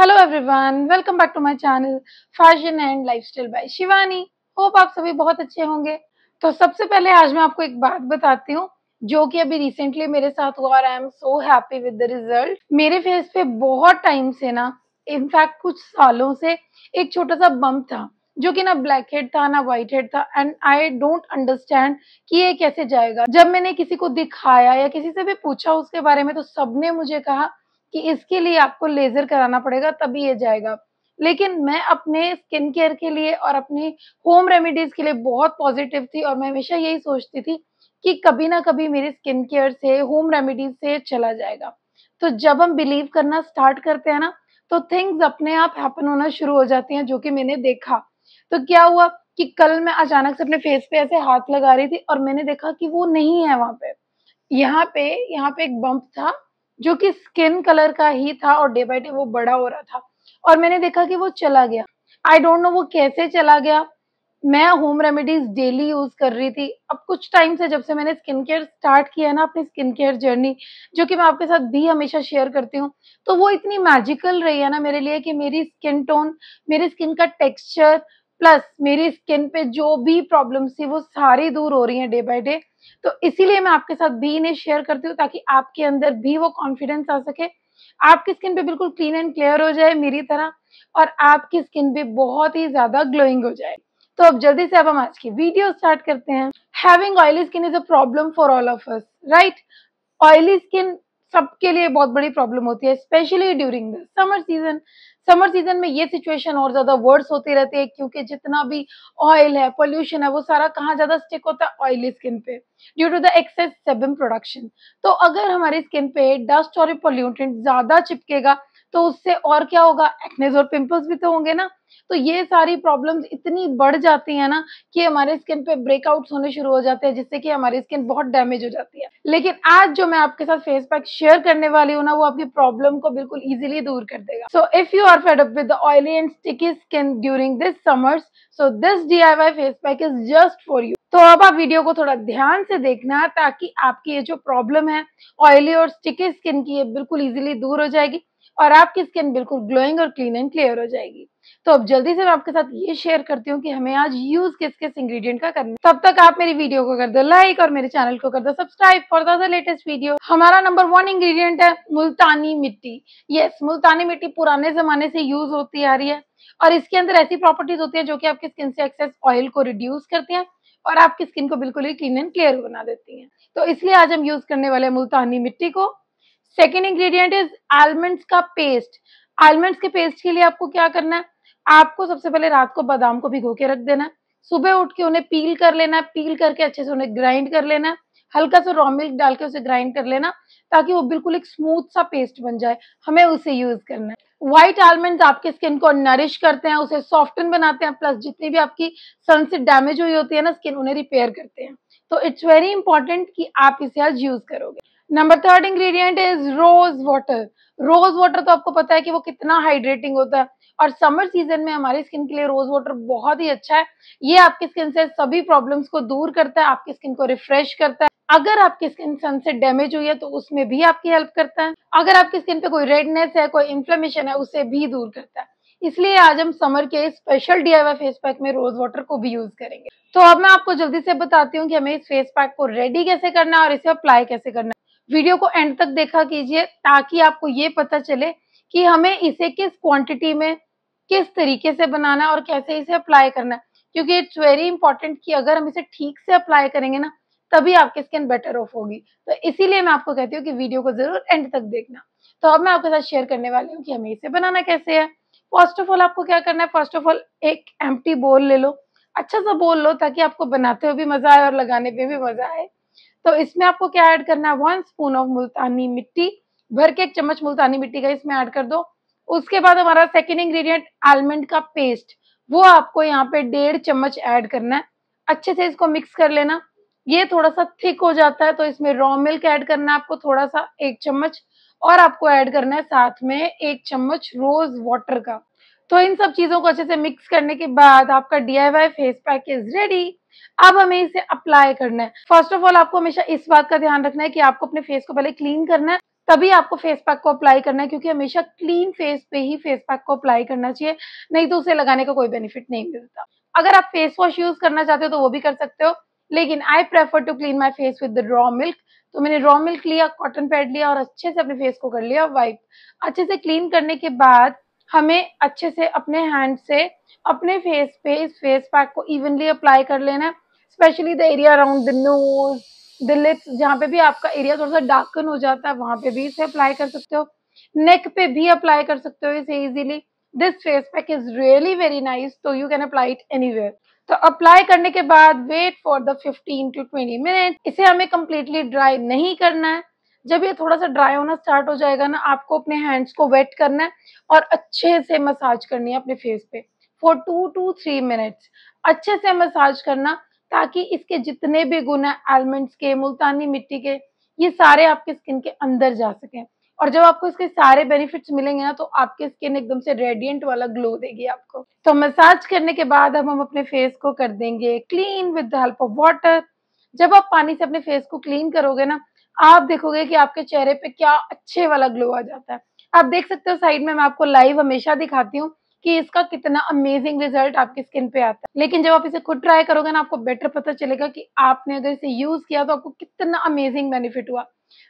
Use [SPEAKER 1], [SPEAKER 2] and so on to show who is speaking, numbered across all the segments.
[SPEAKER 1] hello everyone welcome back to my channel fashion and lifestyle by Shivani hope आप सभी बहुत अच्छे होंगे तो सबसे पहले आज मैं आपको एक बात बताती हूँ जो कि अभी रिसेंटली मेरे साथ हुआ और I am so happy with the result मेरे फेस पे बहुत टाइम से ना इनफैक्ट कुछ सालों से एक छोटा सा बम था जो कि ना ब्लैक हेड था ना व्हाइट हेड था एंड आई डोंट अंडरस्टैंड कि ये कैसे जाएगा जब मैंने किसी को दिखाया या किसी से भी पूछा उसके बारे में तो सबने मुझे कहा कि इसके लिए आपको लेजर कराना पड़ेगा तभी ये जाएगा लेकिन मैं अपने स्किन केयर के लिए और अपनी होम रेमेडीज के लिए बहुत पॉजिटिव थी और मैं हमेशा यही सोचती थी कि कभी ना कभी मेरी स्किन केयर से होम रेमेडीज से चला जाएगा तो जब हम बिलीव करना स्टार्ट करते हैं ना तो थिंग्स अपने आप हैपन होना शुरू हो जाती हैं जो कि मैंने देखा तो क्या हुआ कि कल मैं अचानक से अपने फेस पे ऐसे हाथ लगा रही थी और मैंने देखा कि वो नहीं है वहां पे यहाँ पे यहाँ पे एक बम्प था जो कि स्किन कलर का ही था और डे बाई डे वो बड़ा हो रहा था और मैंने देखा कि वो चला गया आई डोंट नो वो कैसे चला गया मैं होम रेमेडीज डेली यूज कर रही थी अब कुछ टाइम से जब से मैंने स्किन केयर स्टार्ट किया है ना अपनी स्किन केयर जर्नी जो कि मैं आपके साथ भी हमेशा शेयर करती हूँ तो वो इतनी मैजिकल रही है ना मेरे लिए कि मेरी स्किन टोन मेरी स्किन का टेक्सचर प्लस मेरी स्किन पे जो भी प्रॉब्लम्स थी वो सारी दूर हो रही हैं डे बाय डे तो इसीलिए मैं आपके साथ भी इन्हें शेयर करती हूँ ताकि आपके अंदर भी वो कॉन्फिडेंस आ सके आपकी स्किन पे बिल्कुल क्लीन एंड क्लियर हो जाए मेरी तरह और आपकी स्किन भी बहुत ही ज्यादा ग्लोइंग हो जाए तो अब जल्दी से अब हम आज की वीडियो स्टार्ट करते हैं having oily skin is a problem for all of us right oily skin सबके लिए बहुत बड़ी प्रॉब्लम होती है specially during the summer season summer season में ये सिचुएशन और ज्यादा वर्स होते रहते हैं क्योंकि जितना भी ऑयल है पोल्यूशन है वो सारा कहाँ ज्यादा स्टिक होता है ऑयली स्किन पे due to the excess sebum production तो अगर हमारी स्किन पे डस्ट और पोल्यूटेंट ज्यादा चिपकेगा तो उससे और क्या होगा एक्नेस और पिंपल्स भी तो होंगे ना तो ये सारी प्रॉब्लम्स इतनी बढ़ जाती है ना कि हमारे स्किन पे ब्रेकआउट्स होने शुरू हो जाते हैं जिससे कि हमारी स्किन बहुत डैमेज हो जाती है लेकिन आज जो मैं आपके साथ फेस पैक शेयर करने वाली हूँ ना वो आपकी प्रॉब्लम को बिल्कुल इजीली दूर कर देगा so if you are fed up with oily and sticky skin during this summers so this the face pack is just for you तो अब आप वीडियो को थोड़ा ध्यान से देखना ताकि आपकी ये जो प्रॉब्लम है ऑयली और स्टिकी स्किन की ये बिल्कुल इजीली दूर हो जाएगी और आपकी स्किन बिल्कुल ग्लोइंग और क्लीन एंड क्लियर हो जाएगी तो अब जल्दी से मैं आपके साथ ये शेयर करती हूँ कि हमें आज यूज किस किस इंग्रेडिएंट का करना तब तक आप मेरी वीडियो को कर दो लाइक और मेरे चैनल को कर दो सब्सक्राइब फॉर लेटेस्ट वीडियो हमारा नंबर वन इंग्रेडिएंट है मुल्तानी मिट्टी यस मुल्तानी मिट्टी पुराने जमाने से यूज होती आ रही है और इसके अंदर ऐसी प्रॉपर्टीज होती है जो की आपकी स्किन से एक्सेस ऑयल को रिड्यूस करती है और आपकी स्किन को बिल्कुल ही क्लीन एंड क्लियर बना देती है तो इसलिए आज हम यूज करने वाले मुल्तानी मिट्टी को सेकेंड इंग्रेडिएंट इज आलमंड्स का पेस्ट आलमंड्स के पेस्ट के लिए आपको क्या करना है आपको सबसे पहले रात को बादाम को भिगो के रख देना है सुबह उठ के उन्हें पील कर लेना है पील करके अच्छे से उन्हें ग्राइंड कर लेना हल्का सा रॉ मिल्क डाल के उसे ग्राइंड कर लेना ताकि वो बिल्कुल एक स्मूथ सा पेस्ट बन जाए हमें उसे यूज करना है व्हाइट आलमंड्स आपके स्किन को नरिश करते हैं उसे सॉफ्टन बनाते हैं प्लस जितनी भी आपकी सन से डैमेज हुई होती है ना स्किन उन्हें रिपेयर करते हैं तो इट्स वेरी इंपॉर्टेंट कि आप इसे आज यूज करोगे number third ingredient is rose water rose water तो आपको पता है कि वो कितना हाइड्रेटिंग होता है और समर सीजन में हमारी स्किन के लिए रोज वाटर बहुत ही अच्छा है ये आपकी स्किन से सभी प्रॉब्लम्स को दूर करता है आपकी स्किन को रिफ्रेश करता है अगर आपकी स्किन सन से डैमेज हुई है तो उसमें भी आपकी हेल्प करता है अगर आपकी स्किन पे कोई रेडनेस है कोई इन्फ्लेमेशन है उसे भी दूर करता है इसलिए आज हम समर के स्पेशल डीआईवाई फेस पैक में रोज वाटर को भी यूज करेंगे तो अब मैं आपको जल्दी से बताती हूँ कि हमें इस फेस पैक को रेडी कैसे करना है और इसे अप्लाई कैसे करना है वीडियो को एंड तक देखा कीजिए ताकि आपको ये पता चले कि हमें इसे किस क्वांटिटी में किस तरीके से बनाना और कैसे इसे अप्लाई करना है क्योंकि इट्स वेरी इंपॉर्टेंट कि अगर हम इसे ठीक से अप्लाई करेंगे ना तभी आपकी स्किन बेटर ऑफ होगी तो इसीलिए मैं आपको कहती हूँ कि वीडियो को जरूर एंड तक देखना तो अब मैं आपके साथ शेयर करने वाली हूँ कि हमें इसे बनाना कैसे है फर्स्ट ऑफ ऑल आपको क्या करना है फर्स्ट ऑफ ऑल एक एम बोल ले लो अच्छा सा बोल लो ताकि आपको बनाते हुए भी मजा आए और लगाने पे भी मजा आए तो इसमें आपको क्या ऐड करना है वन स्पून ऑफ मुल्तानी मिट्टी भर के एक चम्मच मुल्तानी मिट्टी का इसमें ऐड कर दो उसके बाद हमारा सेकेंड इंग्रेडिएंट आलमंड का पेस्ट वो आपको यहाँ पे डेढ़ चम्मच ऐड करना है अच्छे से इसको मिक्स कर लेना ये थोड़ा सा थिक हो जाता है तो इसमें रॉ मिल्क ऐड करना है आपको थोड़ा सा एक चम्मच और आपको ऐड करना है साथ में एक चम्मच रोज वाटर का तो इन सब चीज़ों को अच्छे से मिक्स करने के बाद आपका the face pack is ready अब हमें इसे अप्लाई करना है फर्स्ट ऑफ ऑल आपको हमेशा इस बात का ध्यान रखना है कि आपको अपने फेस को पहले क्लीन करना है तभी आपको फेस पैक को अप्लाई करना है क्योंकि हमेशा क्लीन फेस पे ही फेस पैक को अप्लाई करना चाहिए नहीं तो उसे लगाने का कोई बेनिफिट नहीं मिलता अगर आप फेस वॉश यूज करना चाहते हो तो वो भी कर सकते हो लेकिन I prefer to clean my face with raw milk तो मैंने रॉ मिल्क लिया कॉटन पैड लिया और अच्छे से अपने फेस को कर लिया वाइप अच्छे से क्लीन करने के बाद हमें अच्छे से अपने हैंड से अपने फेस पे इस फेस पैक को इवनली अप्लाई कर लेना है specially the area around the nose the lips जहाँ पे भी आपका एरिया थोड़ा सा डार्कन हो जाता है वहाँ पे भी इसे अप्लाई कर सकते हो नेक पे भी अप्लाई कर सकते हो इसे easily this face pack is really very nice तो you can apply it anywhere तो अप्लाई करने के बाद वेट फॉर द 15 टू 20 मिनट इसे हमें कम्प्लीटली ड्राई नहीं करना है जब ये थोड़ा सा ड्राई होना स्टार्ट हो जाएगा ना आपको अपने हैंड्स को वेट करना है और अच्छे से मसाज करनी है अपने फेस पे for two two three minutes अच्छे से मसाज करना ताकि इसके जितने भी गुण है एलमेंट्स के मुल्तानी मिट्टी के ये सारे आपके स्किन के अंदर जा सकें और जब आपको इसके सारे बेनिफिट्स मिलेंगे ना तो आपके स्किन एकदम से रेडियंट वाला ग्लो देगी आपको तो मसाज करने के बाद अब हम अपने फेस को कर देंगे clean with the help of water जब आप पानी से अपने फेस को क्लीन करोगे ना आप देखोगे कि आपके चेहरे पे क्या अच्छे वाला ग्लो आ जाता है आप देख सकते हो साइड में मैं आपको लाइव हमेशा दिखाती हूँ कि इसका कितना अमेजिंग रिजल्ट आपकी स्किन पे आता है लेकिन जब आप इसे खुद ट्राई करोगे ना आपको बेटर पता चलेगा कि आपने अगर इसे यूज किया तो आपको कितना अमेजिंग बेनिफिट हुआ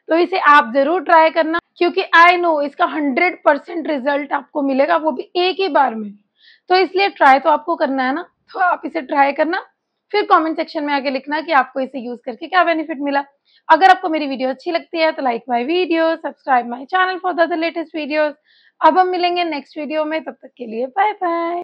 [SPEAKER 1] तो इसे आप जरूर ट्राई करना क्योंकि आई नो इसका हंड्रेड परसेंट रिजल्ट आपको मिलेगा वो भी एक ही बार में तो इसलिए ट्राई तो आपको करना है ना तो आप इसे ट्राई करना फिर कमेंट सेक्शन में आगे लिखना कि आपको इसे यूज करके क्या बेनिफिट मिला अगर आपको मेरी वीडियो अच्छी लगती है तो like my video subscribe my channel for the latest video अब हम मिलेंगे नेक्स्ट वीडियो में तब तक के लिए बाय बाय